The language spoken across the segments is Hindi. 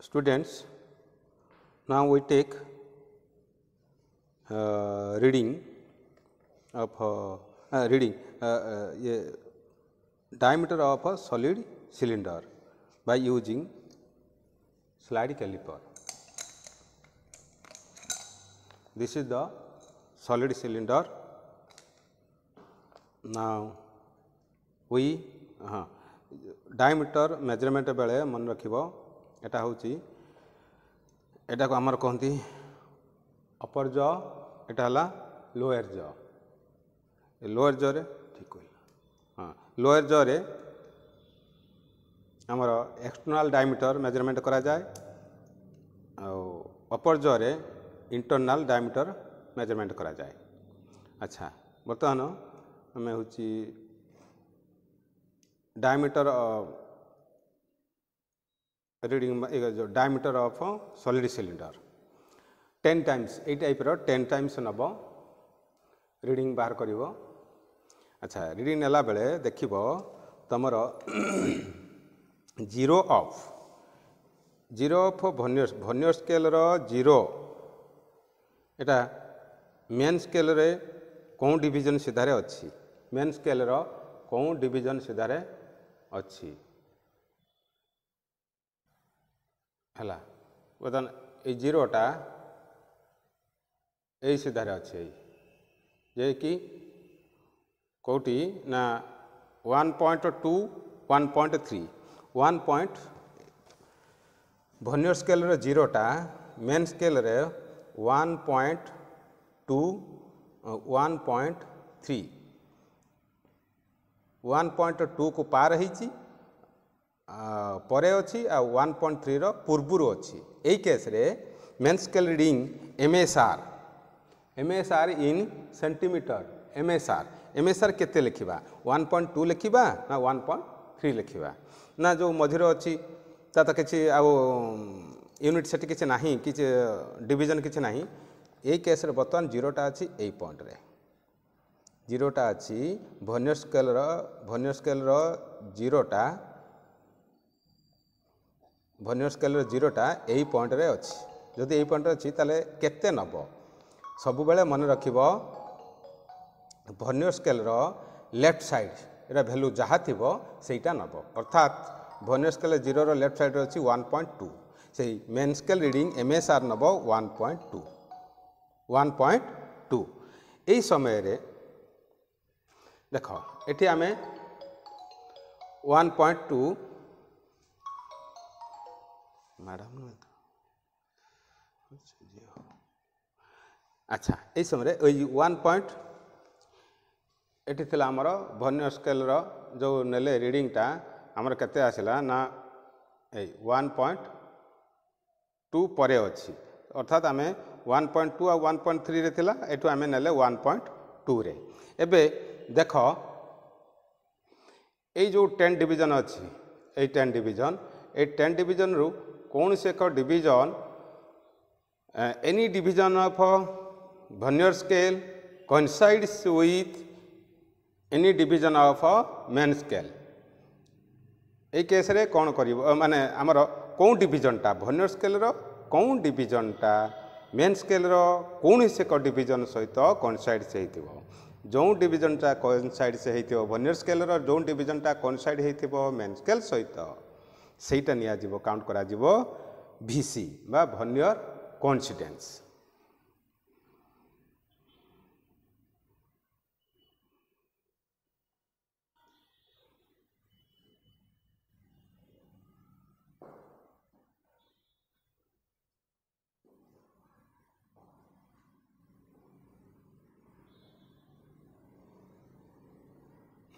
students now we take uh, reading of uh, uh, reading uh, uh, a diameter of a solid cylinder by using slide caliper. This is the solid cylinder. Now, we uh, diameter measurement बेले man rakhibo এটা ହେଉଛି ଏଟାକୁ ଆମର କହନ୍ତି ଅପର ଜ ଏଟା ହେଲା ଲୋୟର ଜ ଏ ଲୋୟର ଜରେ ଠିକ୍ କହିଲ ହଁ ଲୋୟର ଜରେ ଆମର ଏକ୍ସଟର୍ନାଲ୍ ଡାଇମିଟର ମେଜରମେଣ୍ଟ କରାଯାଏ ଆଉ ଅପର ଜରେ ଇଣ୍ଟରନାଲ୍ ଡାଇମିଟର ମେଜରମେଣ୍ଟ କରାଯାଏ ଆଚ୍ଛା ବର୍ତ୍ତମାନ ଆମେ ହେଉଛି ଡାଇମିଟର रीडिंग जो diameter of solid cylinder ten times ये टाइप रेन टाइम्स नब रीडिंग बाहर कर अच्छा रीडिंग नाला बेले देख तुमर zero of zero of vernier vernier scale zero यहाँ मेन स्केल कौन डिजन सीधार अच्छी मेन स्केल कौन डिजन सीधार अच्छी है जीरोटा यही सीधार अच्छे जे कि कौटी ना one point two one point three one point vernier scale जीरोटा मेन स्केल रे one point two one point three one point two को पार होती ପରେ ଅଛି ଆଉ ୱାନ୍ ପଏଣ୍ଟ ଥ୍ରୀର ପୂର୍ବରୁ ଅଛି ଏଇ କେସ୍ରେ main scale reading M S R M S R in centimetre M S R M S R କେତେ ଲେଖିବା ୱାନ୍ ପଏଣ୍ଟ ଟୁ ଲେଖିବା ନା ୱାନ୍ ପଏଣ୍ଟ থ্রি লেখা না যে মঝিরে অছি তা তো কিছু আউনিট সেটি কিছু না কিছু ডিভিজন কিছু না এই কেস্রে বর্তমান জিরোটা আছে এই পয়েন্টরে জিরোটা আছে ভনিয়র স্কেলর ভনিয়র স্কেলর জিরোটা ଭନିୟର ସ୍କେଲର ଜିରୋଟା ଏହି ପଏଣ୍ଟରେ ଅଛି ଯଦି ଏହି ପଏଣ୍ଟରେ ଅଛି ତାହେଲେ କେତେ ନେବ ସବୁବେଳେ ମନେ ରଖିବ ଭନିୟର ସ୍କେଲର ଲେଫ୍ଟ ସାଇଡ଼ ଏଇଟା ଭ୍ୟାଲ୍ୟୁ ଯାହା ଥିବ ସେଇଟା ନେବ ଅର୍ଥାତ୍ ଭନିୟର ସ୍କେଲ ଜିରୋର ଲେଫ୍ଟ ସାଇଡ଼ରେ ଅଛି ୱାନ୍ ପଏଣ୍ଟ ଟୁ ସେଇ main scale reading M S R ନେବ one point two one point two ଏହି ସମୟରେ ଦେଖ ଏଠି ଆମେ ୱାନ୍ ପଏଣ୍ଟ ଟୁ ম্যাডাম নয় তো আচ্ছা এই সময় ওই ওয়ান পয়েন্ট এটি লা আমার ভন্য স্কেলর যে নেলে রিডিংটা আমার কত আসলা না এই ওয়ান পয়েন্ট টু পরে অছি অর্থাৎ আমি ওয়ান পয়েন্ট টু আন ওয়ান পয়েন্ট থ্রিরে লা এটু আমি নেলে ওয়ান পয়েন্ট টু রে এবে দেখ এই যে টেন ডিভিজন অছি এই টেন ডিভিজন এই টেন ডিভিজন রু କୌଣସି ଏକ division any division of vernier scale coincides with any division of a main scale এই কেসরে কোণ করব মানে আমার কেউ ডিভিজনটা ভন্যর স্কেলর কেউ ডিভিজনটা মেন স্কেলর কৌশি এক ডিভিজন সহিত কনসাইডস হয়েছিল যে ডিভিজনটা কনসাইডস হয়েছিল ভন্যর স্কেলর যে ডিভিজনটা কনসাইড হয়েছিল মেন স্কেল সহিত ସେଇଟା ନିଆଯିବ କାଉଣ୍ଟ କରାଯିବ ଭି ସି ବା ଭନିୟର କନ୍ସିଡେନ୍ସ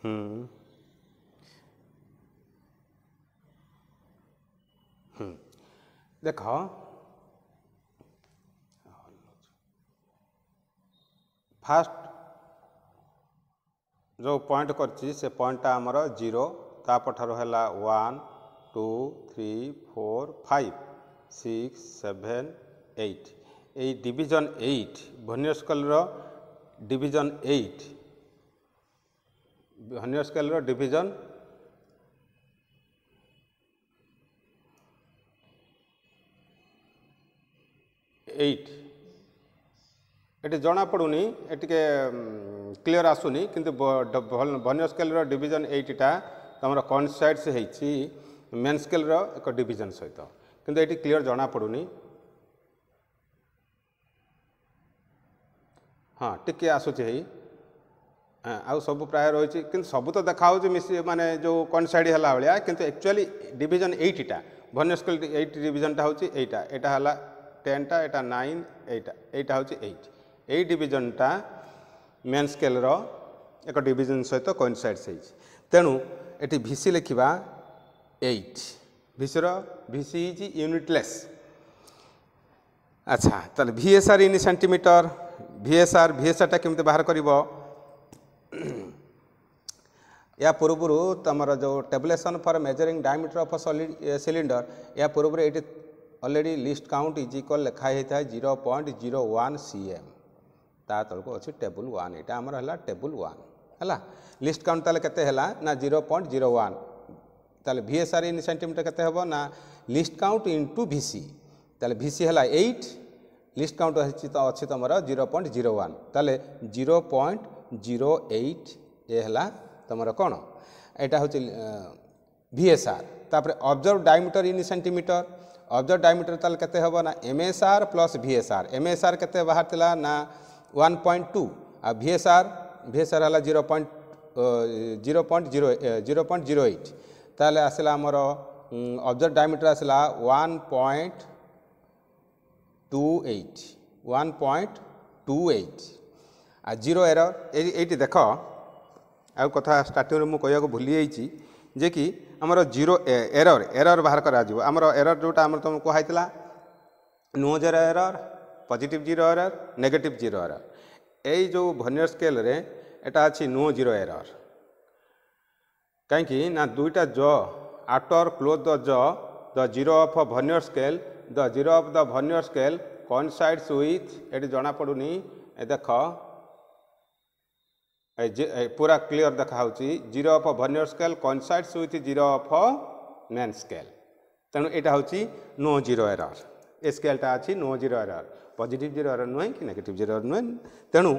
Hmm. ଦେଖ ଫାଷ୍ଟ ଯେଉଁ ପଏଣ୍ଟ କରିଛି ସେ ପଏଣ୍ଟଟା ଆମର ଜିରୋ ତାପଠାରୁ ହେଲା one two three four five six seven eight ଏଇ ଡିଭିଜନ୍ ଏଇଟ୍ ଭନ୍ୟ ସ୍କେଲ୍ର ଡିଭିଜନ୍ ଏଇଟ୍ ଭନ୍ୟ ସ୍କେଲ୍ର ଡିଭିଜନ୍ এইট এটি জনাপড়ুনি টিকি ক্লিয়র আসুনি কিন্তু ভনিয় স্কেলর ডিভিজন এইটটা তোমার কনসাইডস হয়েছি মেন স্কেলর এক ডিভিজন সহিত কিন্তু এটি ক্লিয়র জনাপড়ুনি ହଁ ଟିକେ ଆସୁଛି ହେଇ ଆଉ ସବୁ ପ୍ରାୟ ରହିଛି କିନ୍ତୁ ସବୁ ତ ଦେଖାହେଉଛି ମିଶି ମାନେ ଯେଉଁ କନସାଇଡ଼ ହେଲା ଭଳିଆ କିନ୍ତୁ ଆକ୍ଚୁଆଲି ଡିଭିଜନ୍ ଏଇଟିଟା ଭନ୍ୟସ୍କେଲ ଏଇଟ୍ ଡିଭିଜନଟା ହେଉଛି ଏଇଟା ଏଇଟା ହେଲା টেনটা এটা নাইন এইটা এইটা হচ্ছে এইট এই ডিভিজনটা মেন স্কেলর এক ডিভিজন সহিত কনসাইডস হয়েছে তেণু এটি ভিসি লেখিবা এইট ভিসির ভিসি ইজ ইউনিটলেস আচ্ছা তাহলে ভিএসআর ইন সেন্টিমিটর ভিএসআর ভিএসআরটা কেমি বাহার করব या पूर्व तुम जो tabulation for measuring diameter of cylinder या पूर्व ये already least count is equal ଲେଖା ହେଇଥାଏ zero point zero one C M ତା ତଳକୁ ଅଛି ଟେବୁଲ୍ ୱାନ୍ ଏଇଟା ଆମର ହେଲା ଟେବୁଲ୍ ୱାନ୍ ହେଲା ଲିଷ୍ଟ କାଉଣ୍ଟ ତାହେଲେ କେତେ ହେଲା ନା ଜିରୋ ପଏଣ୍ଟ ଜିରୋ ୱାନ୍ ତାହେଲେ ଭିଏସ୍ଆର୍ ଇନ୍ ସେଣ୍ଟିମିଟର କେତେ ହେବ ନା least count into V C ତାହେଲେ ଭି ସି ହେଲା ଏଇଟ୍ লিস্ট কাউন্ট হচ্ছে অছি তোমার জিরো পয়েন্ট জিরো ওয়ান তাহলে জিরো পয়েন্ট জিরো এইট এ হল তোমার কোণ এটা হচ্ছে ভিএসআর তাপরে observed diameter in centimetre observed diameter তাহলে কেতে হব না এমএসআর প্লস ভিএসআর এমএসআর কেতে বাহার লা না ওয়ান পয়েন্ট টু আর ভিএসআর ভিএসআর হল zero point zero point zero zero point zero eight তাহলে আসলা আমার অবজর ডায়ামিটার আসলা one point two eight one point two eight আর জিরো এরর এইটি দেখ ଆଉ କଥା ଷ୍ଟାର୍ଟିଂରୁ ମୁଁ କହିବାକୁ ଭୁଲି ଯାଇଛି ଯେ କି ଆମର ଜିରୋ ଏରର୍ ଏରର୍ ବାହାର କରାଯିବ ଆମର ଏରର୍ ଯେଉଁଟା ଆମର ତୁମକୁ କୁହାହେଇଥିଲା ନୁହ zero error positive zero error negative zero error ଏଇ ଯେଉଁ ଭନିୟର ସ୍କେଲ୍ରେ ଏଇଟା ଅଛି ନୋ ଜିରୋ ଏରର୍ କାହିଁକି ନା ଦୁଇଟା ଜ ଆଟର୍ କ୍ଲୋଜ୍ ଦ ଜ the zero of vernier scale the zero of the vernier scale coincides with ଏଠି ଜଣାପଡ଼ୁନି ଦେଖ पूरा क्लीयर देखाऊँगी zero of vernier scale coincides with zero of main scale तेणु यहाँ हूँ नो जीरो एरर ए स्केलटा अच्छी no zero error positive zero error नुहे कि नेगेट जीरो एरर नुहे तेणु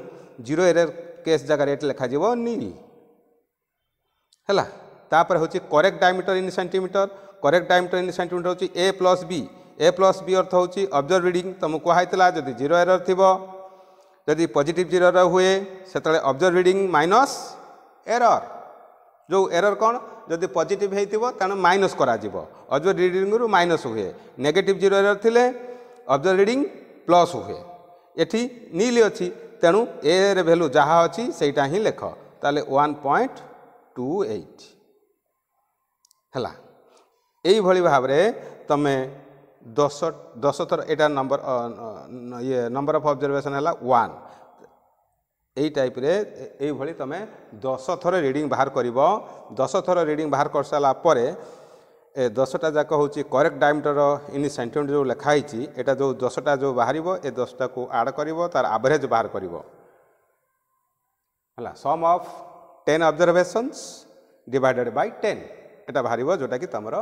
जीरो एरर केस जगार ये लिखा नील है तापर correct diameter in centimetre correct diameter in centimetre हूँ A plus B A plus B अर्थ हूँ अब्जर्व रिडिंग तुमको कहुला जब जीरो एरर थी ଯଦି ପଜିଟିଭ୍ ଜିରୋର ହୁଏ ସେତେବେଳେ ଅବଜର୍ଭ ରିଡ଼ିଂ ମାଇନସ୍ ଏରର୍ ଯେଉଁ ଏରର୍ କ'ଣ ଯଦି ପଜିଟିଭ୍ ହେଇଥିବ ତେଣୁ ମାଇନସ୍ କରାଯିବ ଅବଜର୍ଭ ରିଡ଼ିଂରୁ ମାଇନସ୍ ହୁଏ ନେଗେଟିଭ୍ ଜିରୋ ଏରର୍ ଥିଲେ ଅବଜର୍ଭ ରିଡ଼ିଂ ପ୍ଲସ୍ ହୁଏ ଏଠି ନିଲ୍ ଅଛି ତେଣୁ ଏର ଭ୍ୟାଲୁ ଯାହା ଅଛି ସେଇଟା ହିଁ ଲେଖ ତାହେଲେ ୱାନ୍ ପଏଣ୍ଟ ଟୁ ଏଇଟ୍ ହେଲା ଏଇଭଳି ଭାବରେ ତୁମେ ଦଶ ଦଶଥର ଏଇଟା ନମ୍ବର ଇଏ ନମ୍ବର ଅଫ୍ ଅବଜରଭେସନ୍ ହେଲା ୱାନ୍ ଏଇ ଟାଇପ୍ରେ ଏଇଭଳି ତୁମେ ଦଶଥର ରିଡ଼ିଂ ବାହାର କରିବ ଦଶଥର ରିଡ଼ିଂ ବାହାର କରିସାରିଲା ପରେ ଏ ଦଶଟା ଯାକ ହେଉଛି କରେକ୍ଟ ଡାଇମିଟର ଇନ୍ ସେଣ୍ଟେଣ୍ଟ ଯେଉଁ ଲେଖା ହେଇଛି ଏଇଟା ଯେଉଁ ଦଶଟା ଯେଉଁ ବାହାରିବ ଏ ଦଶଟାକୁ ଆଡ଼୍ କରିବ ତା'ର ଆଭରେଜ୍ ବାହାର କରିବ ହେଲା sum of ten observations divided by ten ଏଇଟା ବାହାରିବ ଯେଉଁଟାକି ତୁମର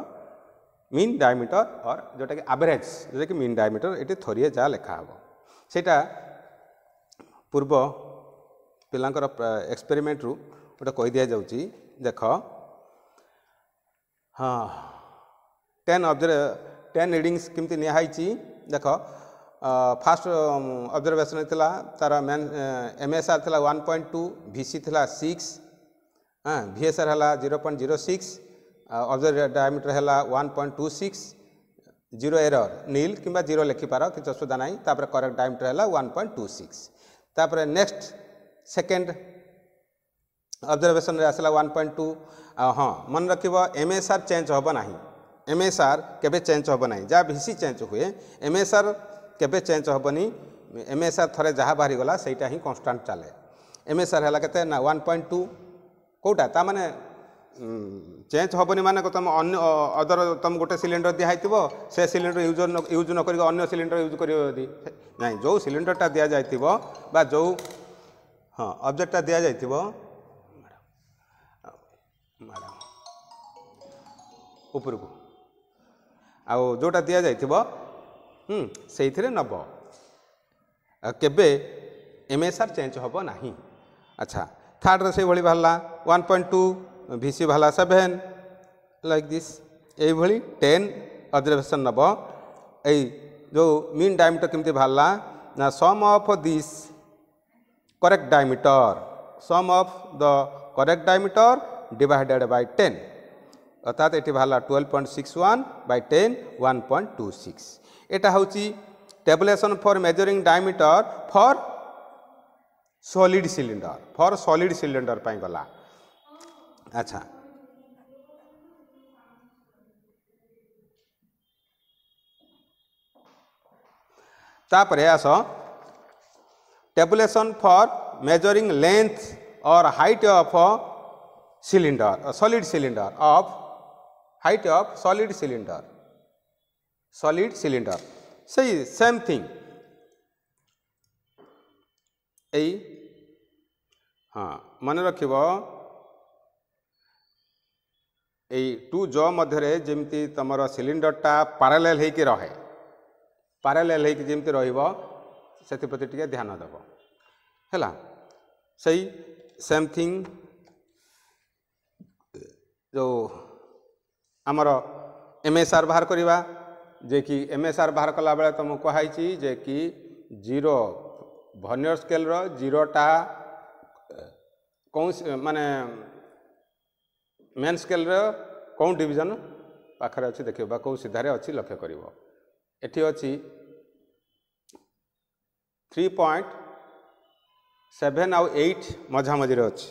মিন ডায়ামিটর অর যেটাকি আভারেজ যেটাকি মিন ডায়ামিটর এটি থরিয়ে যা লেখা হব সেটা পূর্ব ପିଲାଙ୍କର ଏକ୍ସପେରିମେଣ୍ଟରୁ ଗୋଟେ କହିଦିଆଯାଉଛି ଦେଖ ହଁ ଟେନ୍ ଅବଜର ଟେନ୍ ରିଡ଼ିଙ୍ଗସ୍ କେମିତି ନିଆହେଇଛି ଦେଖ ଫାଷ୍ଟ ଅବଜରଭେସନ୍ ଥିଲା ତା'ର ମେନ୍ ଏମ୍ ଏସ୍ ଆର୍ ଥିଲା one point two V C ଥିଲା ସିକ୍ସ ହଁ ଭି ଏସ୍ ଆର୍ ହେଲା zero point zero six diameter है one point two six zero error nil कि जीरो लिखिपार कि असुविधा ना करेक्ट डायमिटर है वन पॉइंट टू सिक्स तापर नेक्स्ट सेकेंड अब्जरभेसन आसला वन पॉइंट टू हाँ मन रख एम एस आर चेंज हम ना एम एस आर के चेंज हम ना जहाँ भिसी चेज हुए एम एस आर के चेंज हेनी एम एस आर थे जहाँ बाहरी गला से कन्स्टाट चले एम एस आर है वन पॉइंट टू कौटा मैंने ଚେଞ୍ଜ ହେବନି ମାନେ ତୁମ ଅନ୍ୟ ଅଦର ତୁମ ଗୋଟେ ସିଲିଣ୍ଡର ଦିଆହେଇଥିବ ସେ ସିଲିଣ୍ଡର ୟୁଜ ୟୁଜ୍ ନ କରିକି ଅନ୍ୟ ସିଲିଣ୍ଡର ୟୁଜ୍ କରିବ ଯଦି ନାହିଁ ଯେଉଁ ସିଲିଣ୍ଡରଟା ଦିଆଯାଇଥିବ ବା ଯେଉଁ ହଁ ଅବଜେକ୍ଟଟା ଦିଆଯାଇଥିବ ଉପରକୁ ଆଉ ଯେଉଁଟା ଦିଆଯାଇଥିବ ସେଇଥିରେ ନେବ କେବେ ଏମ୍ଏସ୍ଆର୍ ଚେଞ୍ଜ ହେବ ନାହିଁ ଆଚ୍ଛା ଥାର୍ଡ଼ରେ ସେଇଭଳି ବାହାରିଲା one point two VC Valasa vein like this এইভাবে টেন অবজরভেসন নব এই যে মিন ডায়ামিটর কমিটি বাহারা না সম of this correct diameter sum of the correct diameter divided by ten অর্থাৎ এটি বাহারা twelve point six one by ten one point two six এটা হচ্ছে tabulation for measuring diameter for solid cylinder for solid cylinder পাই গলা अच्छा तापर आस टेबुलेसन फर मेजरिंग लेंथ और height of cylinder solid cylinder of height of solid cylinder solid cylinder सही सेम थिंग यही हाँ मन रख এই টু জ মধ্যে যেমি তোমার সিলিন্ডরটা প্যারালেল হয়েকি রহে প্যারালেল হয়েকি যেমি রহব সেপ্রতি ধ্যান দেব হল সেই সেম থিং যে আমার এমএসআর বাহার করা যে কি এমএসআর বাহার কলা বেড়ে তুমি কোহাইছি যে কি জিরো ভনিয়র স্কেল জিরোটা কৌশ মানে ମେନ୍ ସ୍କେଲ୍ର କେଉଁ ଡିଭିଜନ୍ ପାଖରେ ଅଛି ଦେଖିବ ବା କେଉଁ ସିଧାରେ ଅଛି ଲକ୍ଷ୍ୟ କରିବ ଏଠି ଅଛି থ্রি পয়েন্ট সেভেন আউ এইট মঝামঝিরে অছি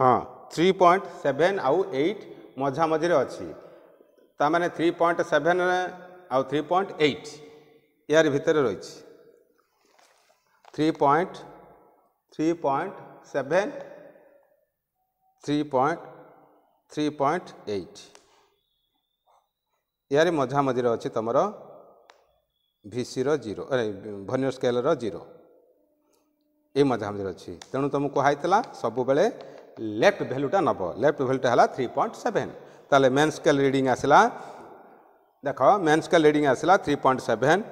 হ্যাঁ থ্রি পয়েন্ট সেভেন আউ এইট মঝামঝিরে অছি তা মানে থ্রি পয়েন্ট সেভেন আউ থ্রি পয়েন্ট এইট ইয়ার ভিতরে রয়েছে three point three point seven three point 3.8 ୟାରି ମଝା ମଝିରେ ଅଛି ତୁମର ଭିସିର ଜିରୋ ଭନ୍ୟ ସ୍କେଲର ଜିରୋ ଏଇ ମଝା ମଝିରେ ଅଛି ତେଣୁ ତୁମକୁ କୁହାହେଇଥିଲା ସବୁବେଳେ ଲେଫ୍ଟ ଭ୍ୟାଲ୍ୟୁଟା ନେବ ଲେଫ୍ଟ ଭ୍ୟାଲ୍ୟୁଟା ହେଲା ଥ୍ରୀ ପଏଣ୍ଟ ସେଭେନ୍ ତାହେଲେ ମେନ୍ ସ୍କେଲ୍ ରିଡ଼ିଂ ଆସିଲା ଦେଖ ମେନ୍ ସ୍କେଲ୍ ରିଡ଼ିଂ ଆସିଲା ଥ୍ରୀ ପଏଣ୍ଟ ସେଭେନ୍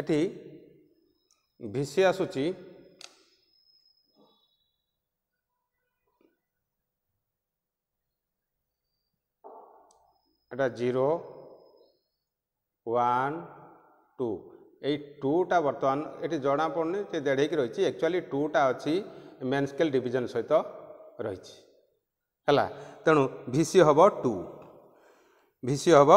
এটি ভিসি আসুচি এটা জিরো ওয়ান টু এই টুটা বর্তমান এটি জনাপড়ুনি যে দেড়াইকি রয়েছে একচুয়ালি টুটা অছি মেন স্কেল ডিভিজন সহিত রয়েছে ହେଲା ତେଣୁ ଭି ସି ହେବ ଟୁ ଭି ହେବ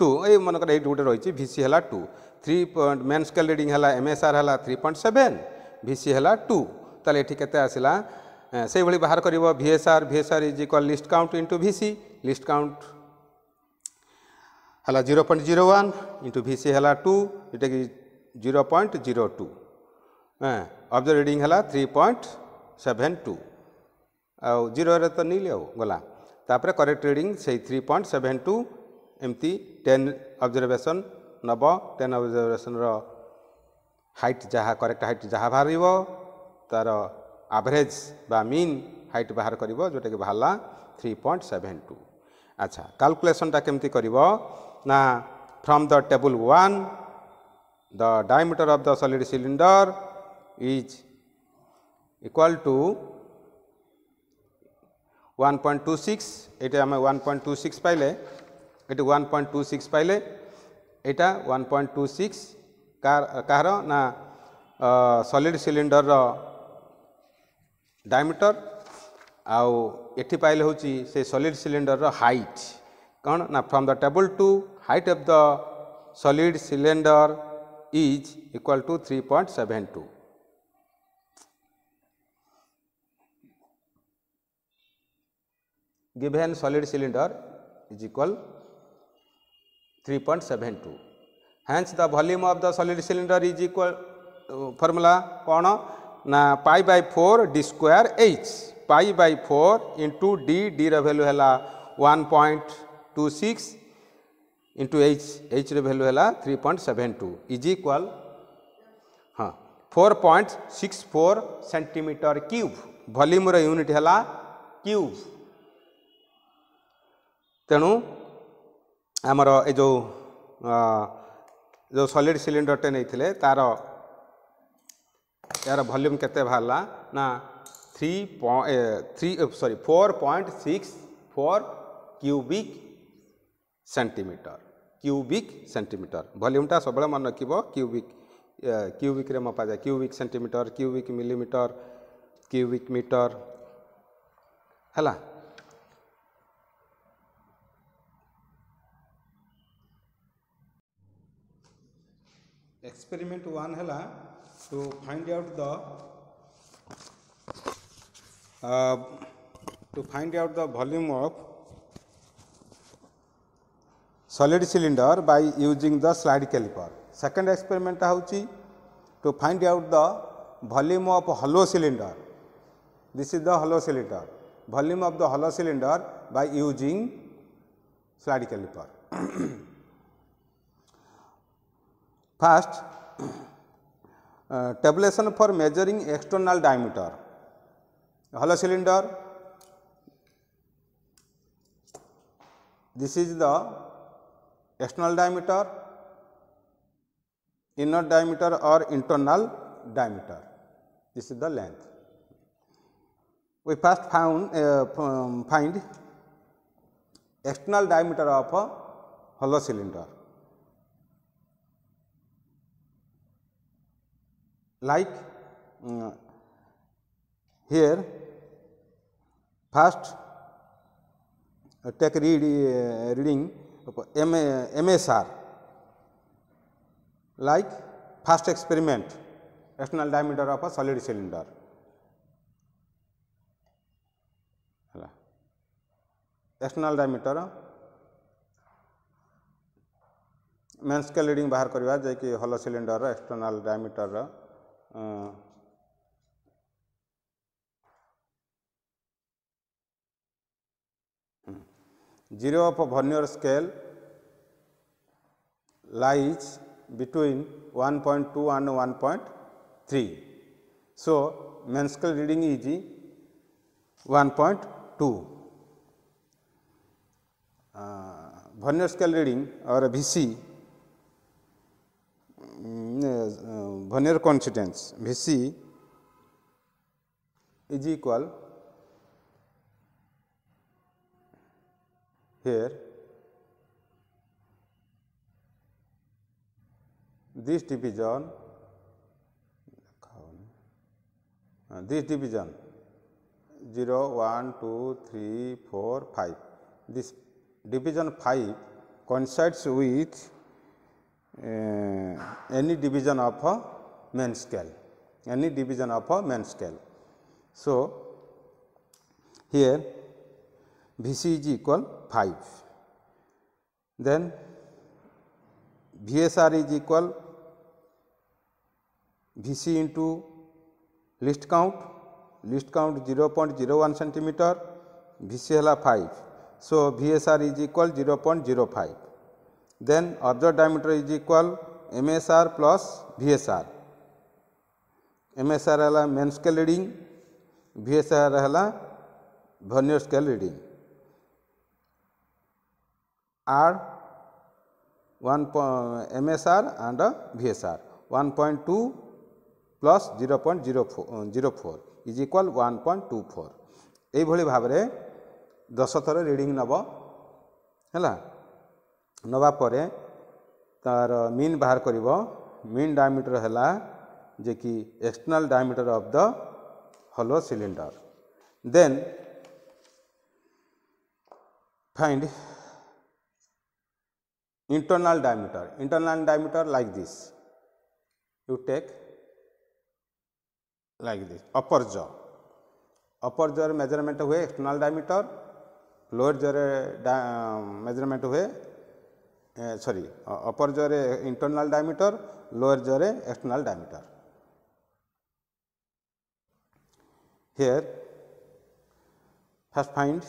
टू ये मनकर गोटे रही भिसी है two three point main scale reading है एम एस आर है थ्री पॉइंट सेवेन भिसी है टू तेल ये आसला से भाई बाहर कर V S is equal least count into VC least count है zero point zero one into VC है टू जोटा कि zero point zero two obs reading है थ्री पॉइंट सेभेन टू आ जीरो तो नीले गला करेक्ट रिडिंग से थ्री पॉइंट सेभेन टू ଏମିତି ଟେନ୍ ଅବଜରଭେସନ୍ ନେବ ଟେନ୍ ଅବଜରଭେସନ୍ର ହାଇଟ୍ ଯାହା କରେକ୍ଟ ହାଇଟ୍ ଯାହା ବାହାରିବ ତା'ର ଆଭରେଜ୍ ବା ମିନ୍ ହାଇଟ୍ ବାହାର କରିବ ଯେଉଁଟାକି ବାହାରିଲା ଥ୍ରୀ ପଏଣ୍ଟ ସେଭେନ୍ ଟୁ ଆଚ୍ଛା କାଲକୁଲେସନ୍ଟା କେମିତି କରିବ ନା from the table one the diameter of the solid cylinder is equal to one point two six ଏଇଟା ଆମେ ୱାନ୍ ପଏଣ୍ଟ ଟୁ ସିକ୍ସ ପାଇଲେ এটি ওয়ান পয়েন্ট টু সিক্স পাইলে এটা ওয়ান পয়েন্ট টু সিক্স কাহার না সলিড সিলিন্ডর ডায়ামিটর আউ এটি পাইলে হচ্ছে সে সলিড সিলিন্ডর হাইট কম না from the table two height of the solid cylinder is equal to three point seven two given solid cylinder is equal three point seven two hence the volume of the solid cylinder is uh, formula कौन ना pi by four D square H pi by four into D D value है one point two six into H H value है three point seven two is equal हाँ four point six four centimetre cube भल्यूम्र यूनिट है क्यूब तेणु आमर ए जो जो सलीड सिलिंडर टे नहीं तार यार भल्यूम के बाहर ना three three sorry four point six four cubic centimetre cubic centimetre भल्यूमटा सब मन रख क्यूबिक क्यूबिक रे मपा जाए cubic centimetre cubic millimetre cubic metre है एक्सपेरिमेंट वन है to find out the to find out the volume of solid cylinder by using the slide calliper second experiment हूँ to find out the volume of hollow cylinder this is the hollow cylinder volume of the hollow cylinder by using slide calliper first tabulation for measuring external diameter hollow cylinder this is the external diameter inner diameter और internal diameter this is the length we first found find external diameter of a hollow cylinder like uh, here first uh, take read, uh, reading of M, uh, MSR like first experiment external diameter of a solid cylinder. External diameter main scale reading बाहर करवा जैक hollow cylinder external diameter zero of vernier scale lies between 1.2 point two and one point three so main scale reading is one point two vernier scale reading और we see vernier constant VC is equal here this division this division zero one two three four five this division five coincides with any division of a main scale any division of a main scale so here vc is equal 5 then vsr is equal vc into list count list count 0 0.01 centimeter vc hala 5 so vsr is equal 0 0.05 then observed diameter is equal MSR plus VSR. MSR है मेन स्केल रिडिंग VSR है vernier scale reading R one MSR and VSR 1.2 plus 0.04 is equal 1.24 এইভাবে ভাবে দশ থর রিডিং নব হ্যাঁ ନେବା ପରେ ତାର ମିନ୍ ବାହାର କରିବ ମିନ୍ ଡାୟାମିଟର ହେଲା ଯେ କି external diameter of the hollow cylinder then find internal diameter internal diameter like this you take like this upper jaw upper ଜରେ ମେଜରମେଣ୍ଟ ହୁଏ ଏକ୍ସଟର୍ନାଲ ଡାୟାମିଟର ଲୋୟର ଜରେ ମେଜରମେଣ୍ଟ ହୁଏ sorry upper jaw ରେ internal diameter lower jaw ରେ external diameter here first find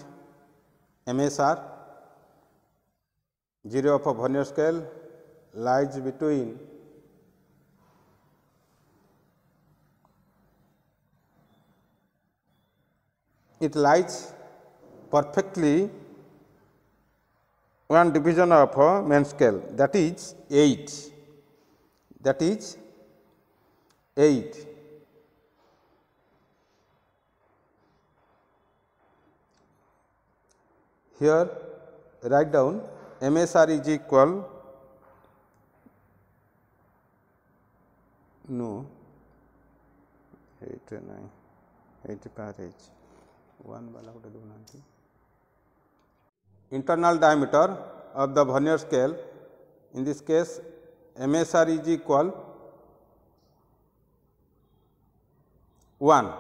msr zero of a vernier scale lies between it lies perfectly one division of a uh, main scale that is 8 that is 8 here write down MSR is equal no 8 9 8 h 1 by गोटे internal diameter of the vernier scale in this case MSR is equal 1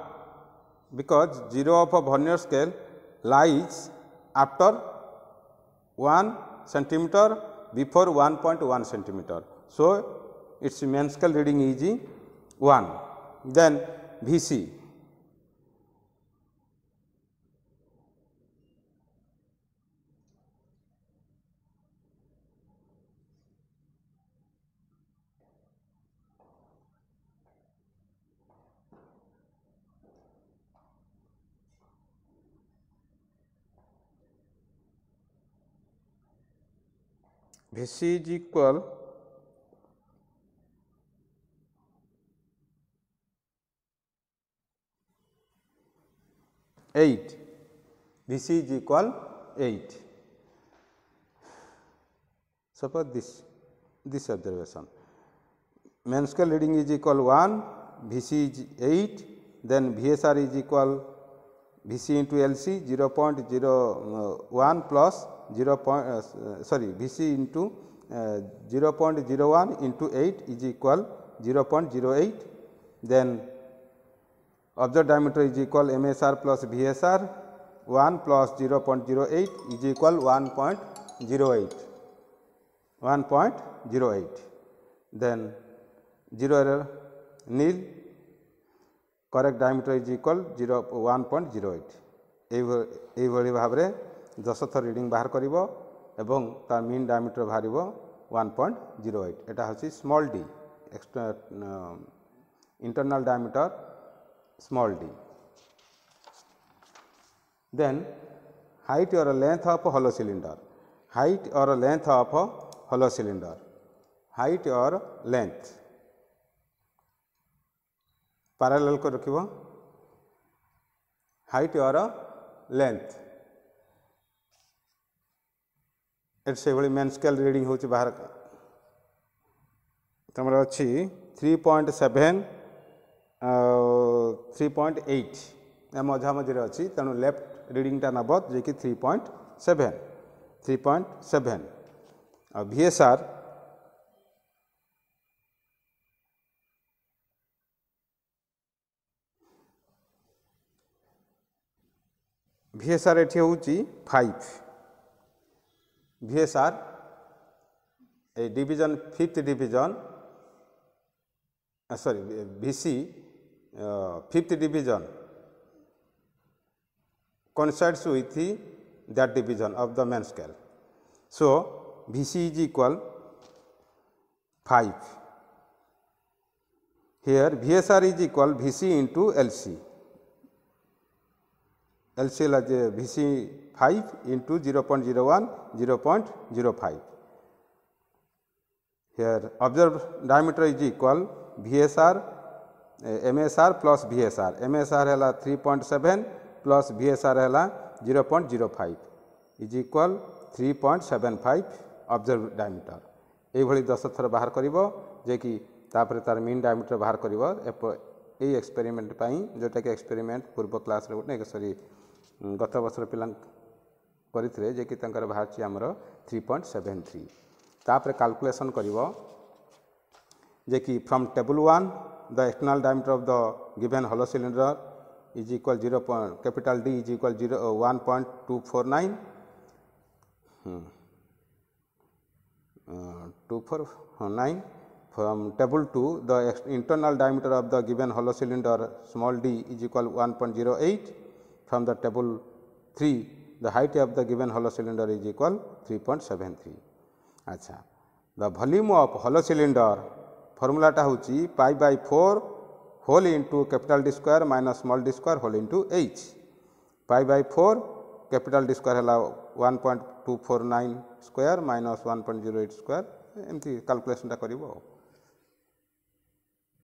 because 0 of a vernier scale lies after 1 centimeter before 1.1 centimeter. So, its main scale reading is 1 then V c VC is equal eight. VC is equal eight. Suppose this this observation. Menstrual reading is equal one. VC is eight. Then VSR is equal VC into LC 0.01 plus 0 point, uh, sorry Vc into uh, 0 0.01 into 8 is equal 0 0.08 then object diameter is equal MSR plus VSR 1 plus 0 0.08 is equal 1.08 1.08 then 0 error nil correct diameter is equal 0 1.08 এইভাবে এইভাবে ভাবে ଦଶଥର ରିଡ଼ିଂ ବାହାର କରିବ ଏବଂ ତା ମିନ୍ ଡାୟାମିଟର ବାହାରିବ ୱାନ୍ ପଏଣ୍ଟ ଜିରୋ ଏଇଟ୍ ଏଇଟା ହେଉଛି small D internal diameter small D then height or length of hollow cylinder height or length of hollow cylinder height or length parallel କରି ରଖିବ ହାଇଟ୍ ଅର୍ ଲେନ୍ଥ से भाई मेन स्केल रिडिंग हूँ बाहर तुम अच्छी three point seven three point eight मझा मझे अच्छी तेणु लेफ्ट रिडिंगटा नब जे कि three point seven three point seven आएसआर भिएसआर एटी हूँ फाइव ভি এছ আৰ এই ডিভিজন ফিফ্থ ডিভিজন চৰি V C fifth division coincides with that division of the main scale so' V C is equal five here V S is equal V C in L C LCL as a VC5 into 0 0.01, 0 0.05. Here observed diameter is equal VSR MSR plus VSR, MSR hela 3.7 plus VSR hela 0 0.05 is equal 3.75 observed diameter. এইভাবে দশ থর বাহার করব যে কি তাপরে তার মিন ডায়ামিটর বাহার করব এই এক্সপেরিমেন্ট পাই যেটাকি এক্সপেরিমেন্ট পূর্ব ক্লাসরে গোটে সরি ଗତ ବର୍ଷର ପିଲା କରିଥିଲେ ଯେ କି ତାଙ୍କର ବାହାରୁଛି ଆମର ଥ୍ରୀ ପଏଣ୍ଟ ସେଭେନ୍ ଥ୍ରୀ ତାପରେ କାଲକୁଲେସନ୍ କରିବ ଯେ କି from table one the external diameter of the given hollow cylinder is equal zero point capital D is equal zero one point two four nine two four nine from table 2 the internal diameter of the given hollow cylinder small d is equal 1.08 from the table 3, the height of the given hollow cylinder is equal 3.73. Acha. The volume of hollow cylinder formula ta huchi pi by 4 whole into capital D square minus small d square whole into h. pi by 4 capital d square है one point two four nine square minus one point